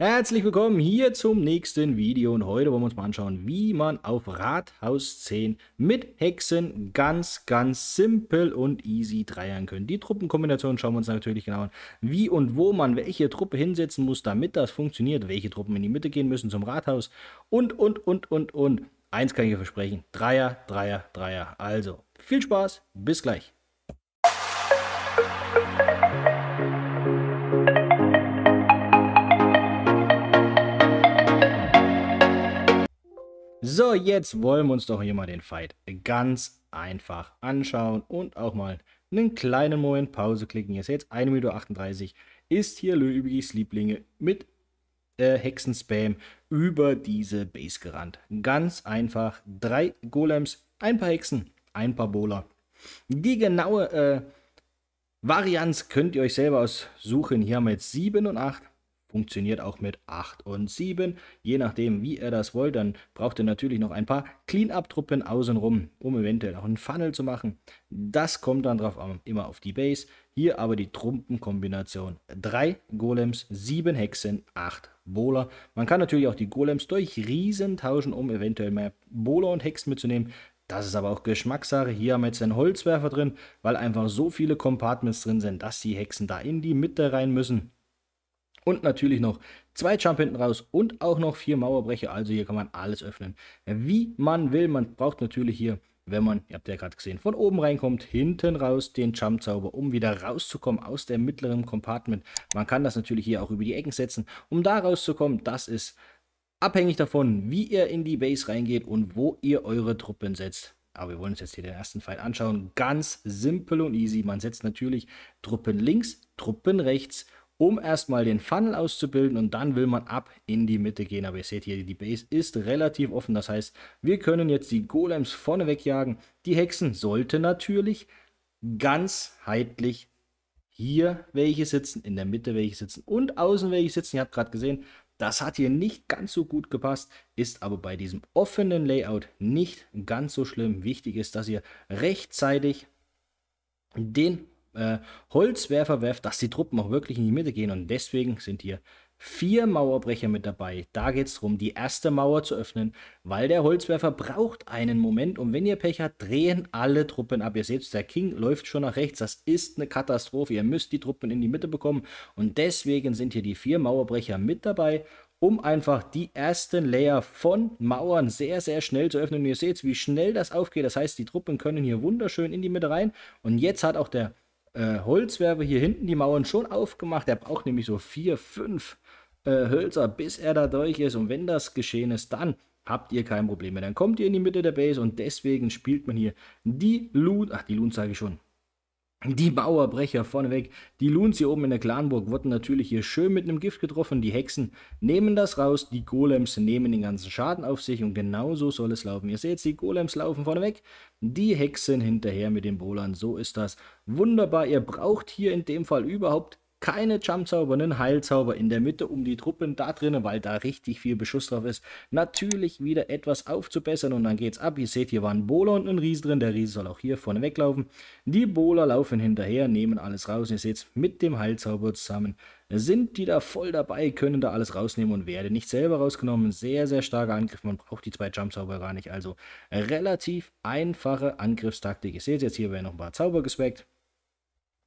Herzlich willkommen hier zum nächsten Video und heute wollen wir uns mal anschauen, wie man auf Rathaus 10 mit Hexen ganz, ganz simpel und easy dreiern können. Die Truppenkombination schauen wir uns natürlich genau an, wie und wo man welche Truppe hinsetzen muss, damit das funktioniert, welche Truppen in die Mitte gehen müssen zum Rathaus und, und, und, und, und. Eins kann ich dir versprechen, Dreier, Dreier, Dreier. Also, viel Spaß, bis gleich. So, jetzt wollen wir uns doch hier mal den Fight ganz einfach anschauen und auch mal einen kleinen Moment Pause klicken. Ihr seht, 1 Minute 38 ist hier Löwigis Lieblinge mit äh, Hexenspam über diese Base gerannt. Ganz einfach. Drei Golems, ein paar Hexen, ein paar Bowler. Die genaue äh, Varianz könnt ihr euch selber aussuchen. Hier haben wir jetzt 7 und 8 funktioniert auch mit 8 und 7. Je nachdem, wie ihr das wollt, dann braucht ihr natürlich noch ein paar Clean-Up-Truppen außenrum, um eventuell auch einen Funnel zu machen. Das kommt dann drauf an, immer auf die Base. Hier aber die Trumpenkombination. 3 Golems, 7 Hexen, 8 Bowler. Man kann natürlich auch die Golems durch Riesen tauschen, um eventuell mehr Bowler und Hexen mitzunehmen. Das ist aber auch Geschmackssache. Hier haben wir jetzt einen Holzwerfer drin, weil einfach so viele Compartments drin sind, dass die Hexen da in die Mitte rein müssen. Und natürlich noch zwei Jump hinten raus und auch noch vier Mauerbrecher. Also hier kann man alles öffnen, wie man will. Man braucht natürlich hier, wenn man, ihr habt ja gerade gesehen, von oben reinkommt, hinten raus den Jump-Zauber, um wieder rauszukommen aus der mittleren Compartment. Man kann das natürlich hier auch über die Ecken setzen, um da rauszukommen. Das ist abhängig davon, wie ihr in die Base reingeht und wo ihr eure Truppen setzt. Aber wir wollen uns jetzt hier den ersten Fight anschauen. Ganz simpel und easy. Man setzt natürlich Truppen links, Truppen rechts um erstmal den Funnel auszubilden und dann will man ab in die Mitte gehen. Aber ihr seht hier, die Base ist relativ offen. Das heißt, wir können jetzt die Golems vorne wegjagen. Die Hexen sollte natürlich ganzheitlich hier welche sitzen, in der Mitte welche sitzen und außen welche sitzen. Ihr habt gerade gesehen, das hat hier nicht ganz so gut gepasst, ist aber bei diesem offenen Layout nicht ganz so schlimm. Wichtig ist, dass ihr rechtzeitig den äh, Holzwerfer werft, dass die Truppen auch wirklich in die Mitte gehen. Und deswegen sind hier vier Mauerbrecher mit dabei. Da geht es darum, die erste Mauer zu öffnen, weil der Holzwerfer braucht einen Moment. Und wenn ihr Pech habt, drehen alle Truppen ab. Ihr seht, der King läuft schon nach rechts. Das ist eine Katastrophe. Ihr müsst die Truppen in die Mitte bekommen. Und deswegen sind hier die vier Mauerbrecher mit dabei um einfach die ersten Layer von Mauern sehr, sehr schnell zu öffnen. Und ihr seht, wie schnell das aufgeht. Das heißt, die Truppen können hier wunderschön in die Mitte rein. Und jetzt hat auch der äh, Holzwerfer hier hinten die Mauern schon aufgemacht. Er braucht nämlich so vier, fünf äh, Hölzer, bis er da durch ist. Und wenn das geschehen ist, dann habt ihr kein Problem mehr. Dann kommt ihr in die Mitte der Base und deswegen spielt man hier die Loon, ach die Loon sage ich schon, die Mauerbrecher vorneweg, die Loons hier oben in der Clanburg wurden natürlich hier schön mit einem Gift getroffen. Die Hexen nehmen das raus, die Golems nehmen den ganzen Schaden auf sich und genau so soll es laufen. Ihr seht, die Golems laufen vorneweg, die Hexen hinterher mit den Bolern. So ist das wunderbar. Ihr braucht hier in dem Fall überhaupt keine Jump-Zauber, einen Heilzauber in der Mitte, um die Truppen da drinnen, weil da richtig viel Beschuss drauf ist, natürlich wieder etwas aufzubessern und dann geht's ab. Ihr seht, hier waren Bowler und ein Riese drin, der Riese soll auch hier vorne weglaufen. Die Bowler laufen hinterher, nehmen alles raus, ihr seht, mit dem Heilzauber zusammen sind die da voll dabei, können da alles rausnehmen und werden nicht selber rausgenommen. Sehr, sehr starker Angriff, man braucht die zwei Jump-Zauber gar nicht, also relativ einfache Angriffstaktik. Ihr seht jetzt hier werden noch ein paar Zauber gespeckt.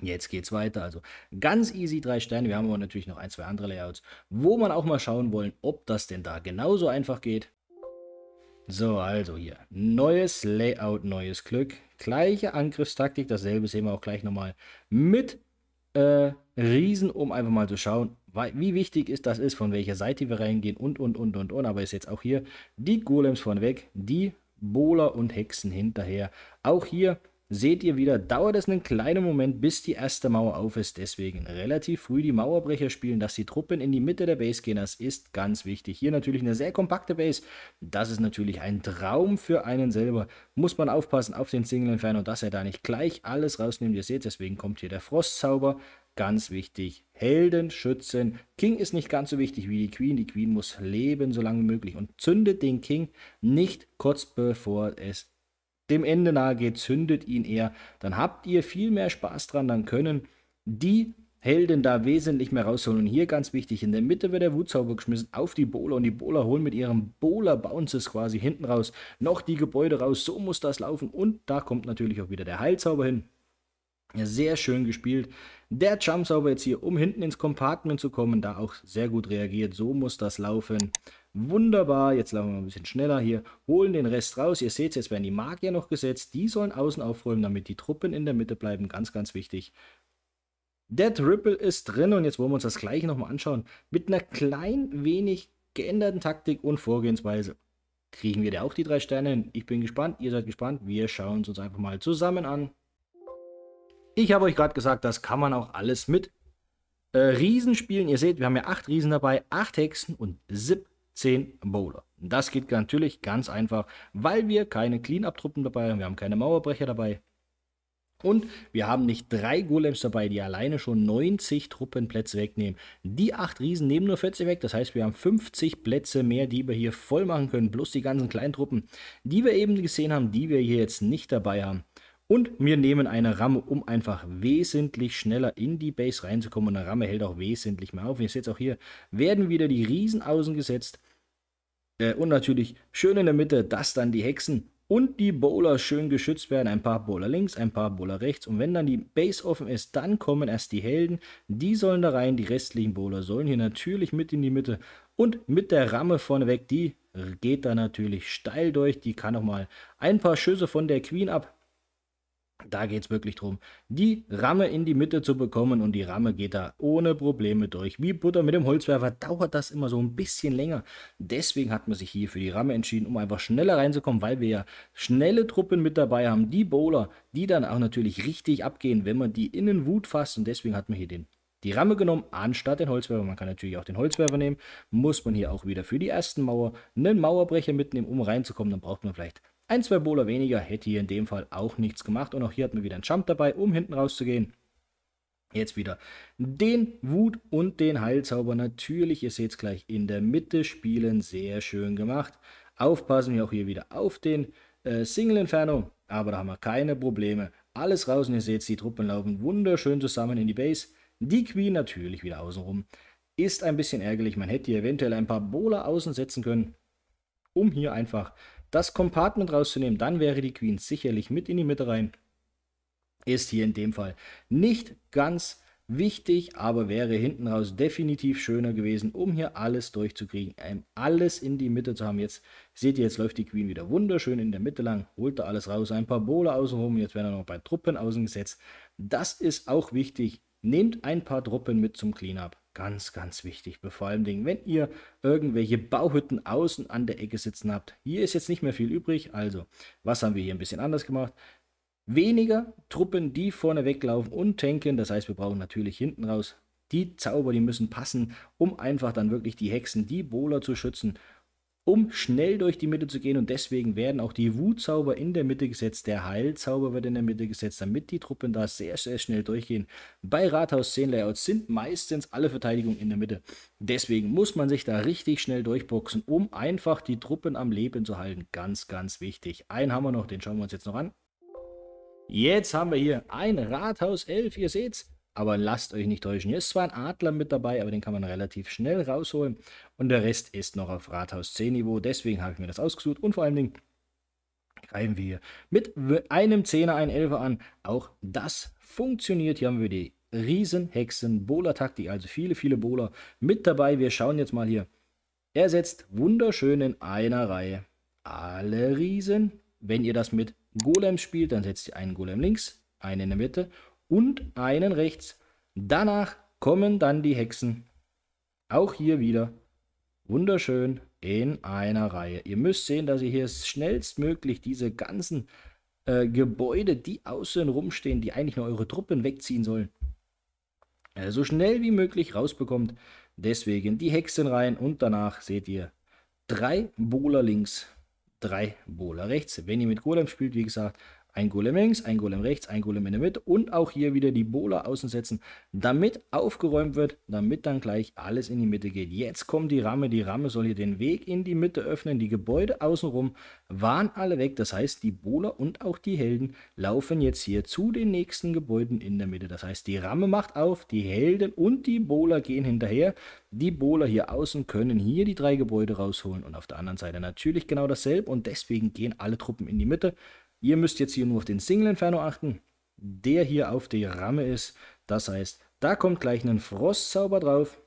Jetzt geht's weiter. Also ganz easy drei Sterne. Wir haben aber natürlich noch ein, zwei andere Layouts, wo man auch mal schauen wollen, ob das denn da genauso einfach geht. So, also hier. Neues Layout, neues Glück. Gleiche Angriffstaktik, dasselbe sehen wir auch gleich nochmal mit äh, Riesen, um einfach mal zu schauen, wie wichtig ist das ist, von welcher Seite wir reingehen und, und, und, und, und. Aber ist jetzt auch hier die Golems von weg, die Bowler und Hexen hinterher. Auch hier seht ihr wieder, dauert es einen kleinen Moment, bis die erste Mauer auf ist. Deswegen relativ früh die Mauerbrecher spielen, dass die Truppen in die Mitte der Base gehen, das ist ganz wichtig. Hier natürlich eine sehr kompakte Base. Das ist natürlich ein Traum für einen selber. Muss man aufpassen auf den Single Inferno, dass er da nicht gleich alles rausnimmt. Ihr seht, deswegen kommt hier der Frostzauber. Ganz wichtig, Helden schützen. King ist nicht ganz so wichtig wie die Queen. Die Queen muss leben, so lange wie möglich. Und zündet den King nicht kurz bevor es dem Ende nahe geht, zündet ihn eher, dann habt ihr viel mehr Spaß dran, dann können die Helden da wesentlich mehr rausholen. Und hier ganz wichtig, in der Mitte wird der Wutzauber geschmissen auf die Bowler und die Bowler holen mit ihrem Bowler Bounces quasi hinten raus noch die Gebäude raus. So muss das laufen und da kommt natürlich auch wieder der Heilzauber hin. Sehr schön gespielt. Der Jumpsauber jetzt hier, um hinten ins Compartment zu kommen, da auch sehr gut reagiert. So muss das laufen. Wunderbar, jetzt laufen wir ein bisschen schneller hier, holen den Rest raus. Ihr seht, jetzt werden die Magier noch gesetzt. Die sollen außen aufräumen, damit die Truppen in der Mitte bleiben. Ganz, ganz wichtig. Der Triple ist drin und jetzt wollen wir uns das gleiche nochmal anschauen. Mit einer klein wenig geänderten Taktik und Vorgehensweise. Kriegen wir da auch die drei Sterne? Ich bin gespannt, ihr seid gespannt. Wir schauen es uns einfach mal zusammen an. Ich habe euch gerade gesagt, das kann man auch alles mit äh, Riesen spielen. Ihr seht, wir haben ja acht Riesen dabei, acht Hexen und 17 10 Bowler. Das geht natürlich ganz einfach, weil wir keine Clean-Up-Truppen dabei haben, wir haben keine Mauerbrecher dabei. Und wir haben nicht drei Golems dabei, die alleine schon 90 Truppenplätze wegnehmen. Die acht Riesen nehmen nur 40 weg, das heißt, wir haben 50 Plätze mehr, die wir hier voll machen können, plus die ganzen kleinen Truppen, die wir eben gesehen haben, die wir hier jetzt nicht dabei haben. Und wir nehmen eine Ramme, um einfach wesentlich schneller in die Base reinzukommen. Und eine Ramme hält auch wesentlich mehr auf. Ihr seht auch hier, werden wieder die Riesen außen gesetzt. Äh, und natürlich schön in der Mitte, dass dann die Hexen und die Bowler schön geschützt werden. Ein paar Bowler links, ein paar Bowler rechts. Und wenn dann die Base offen ist, dann kommen erst die Helden. Die sollen da rein. Die restlichen Bowler sollen hier natürlich mit in die Mitte. Und mit der Ramme vorneweg, die geht da natürlich steil durch. Die kann auch mal ein paar Schüsse von der Queen ab da geht es wirklich darum, die Ramme in die Mitte zu bekommen und die Ramme geht da ohne Probleme durch. Wie Butter mit dem Holzwerfer dauert das immer so ein bisschen länger. Deswegen hat man sich hier für die Ramme entschieden, um einfach schneller reinzukommen, weil wir ja schnelle Truppen mit dabei haben, die Bowler, die dann auch natürlich richtig abgehen, wenn man die in den Wut fasst und deswegen hat man hier den die Ramme genommen, anstatt den Holzwerfer. Man kann natürlich auch den Holzwerfer nehmen. Muss man hier auch wieder für die ersten Mauer einen Mauerbrecher mitnehmen, um reinzukommen. Dann braucht man vielleicht ein, zwei Bowler weniger hätte hier in dem Fall auch nichts gemacht. Und auch hier hatten wir wieder einen Jump dabei, um hinten rauszugehen. Jetzt wieder den Wut und den Heilzauber. Natürlich, ihr seht es gleich in der Mitte spielen. Sehr schön gemacht. Aufpassen wir auch hier wieder auf den äh, Single Inferno. Aber da haben wir keine Probleme. Alles raus und ihr seht, die Truppen laufen wunderschön zusammen in die Base. Die Queen natürlich wieder außenrum. Ist ein bisschen ärgerlich. Man hätte hier eventuell ein paar Bowler außen setzen können, um hier einfach das Compartment rauszunehmen, dann wäre die Queen sicherlich mit in die Mitte rein. Ist hier in dem Fall nicht ganz wichtig, aber wäre hinten raus definitiv schöner gewesen, um hier alles durchzukriegen, ähm, alles in die Mitte zu haben. Jetzt seht ihr, jetzt läuft die Queen wieder wunderschön in der Mitte lang, holt da alles raus, ein paar Bowler außenrum, jetzt werden noch bei Truppen außen gesetzt. Das ist auch wichtig. Nehmt ein paar Truppen mit zum Cleanup. Ganz, ganz wichtig. Vor allem, wenn ihr irgendwelche Bauhütten außen an der Ecke sitzen habt. Hier ist jetzt nicht mehr viel übrig. Also, was haben wir hier ein bisschen anders gemacht? Weniger Truppen, die vorne weglaufen und tanken. Das heißt, wir brauchen natürlich hinten raus die Zauber, die müssen passen, um einfach dann wirklich die Hexen, die Bowler zu schützen um schnell durch die Mitte zu gehen. Und deswegen werden auch die Wutzauber in der Mitte gesetzt. Der Heilzauber wird in der Mitte gesetzt, damit die Truppen da sehr, sehr schnell durchgehen. Bei Rathaus 10 Layouts sind meistens alle Verteidigungen in der Mitte. Deswegen muss man sich da richtig schnell durchboxen, um einfach die Truppen am Leben zu halten. Ganz, ganz wichtig. Einen haben wir noch, den schauen wir uns jetzt noch an. Jetzt haben wir hier ein Rathaus 11, ihr seht's. Aber lasst euch nicht täuschen. Hier ist zwar ein Adler mit dabei, aber den kann man relativ schnell rausholen. Und der Rest ist noch auf Rathaus 10 Niveau. Deswegen habe ich mir das ausgesucht. Und vor allen Dingen greifen wir hier mit einem Zehner, einen Elfer an. Auch das funktioniert. Hier haben wir die Riesenhexen, Bowler-Taktik, also viele, viele Bowler mit dabei. Wir schauen jetzt mal hier. Er setzt wunderschön in einer Reihe alle Riesen. Wenn ihr das mit Golems spielt, dann setzt ihr einen Golem links, einen in der Mitte und einen rechts. Danach kommen dann die Hexen. Auch hier wieder wunderschön in einer Reihe. Ihr müsst sehen, dass ihr hier schnellstmöglich diese ganzen äh, Gebäude, die außen rumstehen, die eigentlich nur eure Truppen wegziehen sollen, äh, so schnell wie möglich rausbekommt. Deswegen die Hexen rein und danach seht ihr drei Bowler links, drei Bowler rechts. Wenn ihr mit Golem spielt, wie gesagt, ein Golem links, ein Golem rechts, ein Golem in der Mitte und auch hier wieder die Bola außen setzen, damit aufgeräumt wird, damit dann gleich alles in die Mitte geht. Jetzt kommt die Ramme, die Ramme soll hier den Weg in die Mitte öffnen, die Gebäude außenrum waren alle weg, das heißt die Bola und auch die Helden laufen jetzt hier zu den nächsten Gebäuden in der Mitte. Das heißt die Ramme macht auf, die Helden und die Bola gehen hinterher, die Bohler hier außen können hier die drei Gebäude rausholen und auf der anderen Seite natürlich genau dasselbe und deswegen gehen alle Truppen in die Mitte. Ihr müsst jetzt hier nur auf den Single Inferno achten, der hier auf die Ramme ist. Das heißt, da kommt gleich ein Frostzauber drauf,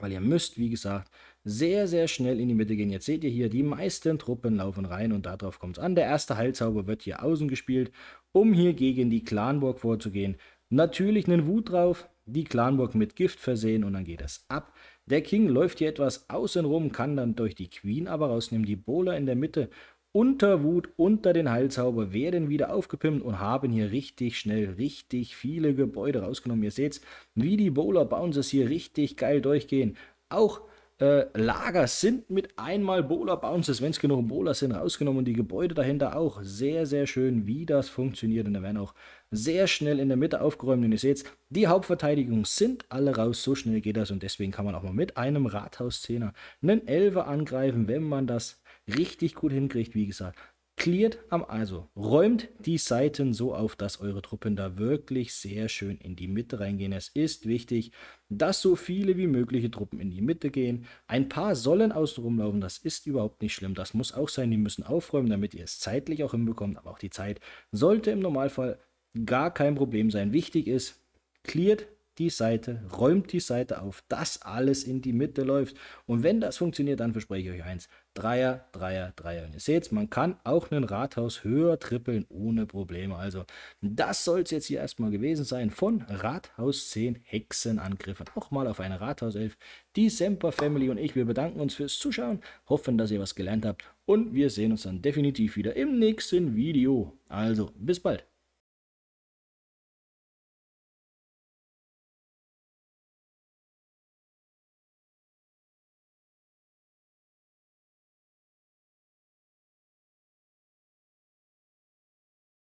weil ihr müsst, wie gesagt, sehr, sehr schnell in die Mitte gehen. Jetzt seht ihr hier, die meisten Truppen laufen rein und darauf kommt es an. Der erste Heilzauber wird hier außen gespielt, um hier gegen die Clanburg vorzugehen. Natürlich einen Wut drauf, die Clanburg mit Gift versehen und dann geht es ab. Der King läuft hier etwas außen rum, kann dann durch die Queen aber rausnehmen, die Bowler in der Mitte unter Wut, unter den Heilzauber, werden wieder aufgepimpt und haben hier richtig schnell, richtig viele Gebäude rausgenommen. Ihr seht, wie die Bowler Bouncers hier richtig geil durchgehen. Auch äh, Lager sind mit einmal Bowler Bounces, wenn es genug Bowler sind, rausgenommen und die Gebäude dahinter auch. Sehr, sehr schön, wie das funktioniert. Und da werden auch sehr schnell in der Mitte aufgeräumt. Und ihr seht die Hauptverteidigung sind alle raus. So schnell geht das. Und deswegen kann man auch mal mit einem Rathaus-Zehner einen Elfer angreifen, wenn man das richtig gut hinkriegt. Wie gesagt, Cleart am, also räumt die Seiten so auf, dass eure Truppen da wirklich sehr schön in die Mitte reingehen. Es ist wichtig, dass so viele wie mögliche Truppen in die Mitte gehen. Ein paar sollen außen rumlaufen, das ist überhaupt nicht schlimm. Das muss auch sein, die müssen aufräumen, damit ihr es zeitlich auch hinbekommt. Aber auch die Zeit sollte im Normalfall gar kein Problem sein. Wichtig ist, cleart die Seite, räumt die Seite auf, dass alles in die Mitte läuft. Und wenn das funktioniert, dann verspreche ich euch eins. Dreier, Dreier, Dreier. Und ihr seht, man kann auch ein Rathaus höher trippeln ohne Probleme. Also das soll es jetzt hier erstmal gewesen sein von Rathaus 10 Hexenangriffen. Auch mal auf eine Rathaus 11. Die Semper Family und ich, wir bedanken uns fürs Zuschauen, hoffen, dass ihr was gelernt habt und wir sehen uns dann definitiv wieder im nächsten Video. Also bis bald.